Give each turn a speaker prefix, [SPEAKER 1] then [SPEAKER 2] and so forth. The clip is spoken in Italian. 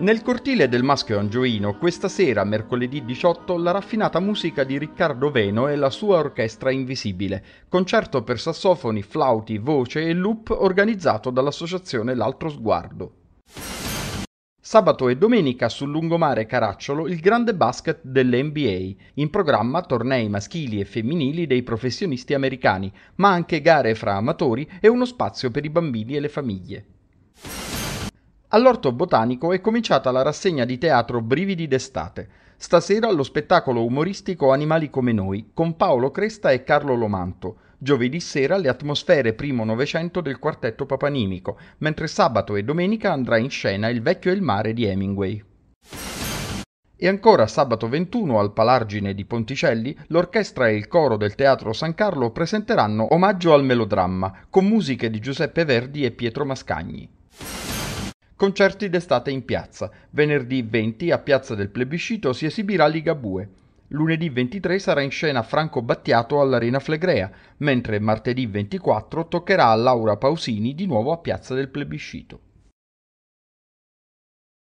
[SPEAKER 1] Nel cortile del maschio angioino, questa sera, mercoledì 18, la raffinata musica di Riccardo Veno e la sua orchestra invisibile, concerto per sassofoni, flauti, voce e loop organizzato dall'associazione L'altro sguardo. Sabato e domenica sul lungomare Caracciolo il grande basket dell'NBA, in programma tornei maschili e femminili dei professionisti americani, ma anche gare fra amatori e uno spazio per i bambini e le famiglie. All'Orto Botanico è cominciata la rassegna di teatro Brividi d'estate. Stasera lo spettacolo umoristico Animali come noi con Paolo Cresta e Carlo Lomanto. Giovedì sera le atmosfere primo novecento del quartetto papanimico, mentre sabato e domenica andrà in scena Il vecchio e il mare di Hemingway. E ancora sabato 21 al Palargine di Ponticelli, l'orchestra e il coro del Teatro San Carlo presenteranno Omaggio al melodramma, con musiche di Giuseppe Verdi e Pietro Mascagni. Concerti d'estate in piazza. Venerdì 20 a Piazza del Plebiscito si esibirà Ligabue. Lunedì 23 sarà in scena Franco Battiato all'Arena Flegrea, mentre martedì 24 toccherà a Laura Pausini di nuovo a Piazza del Plebiscito.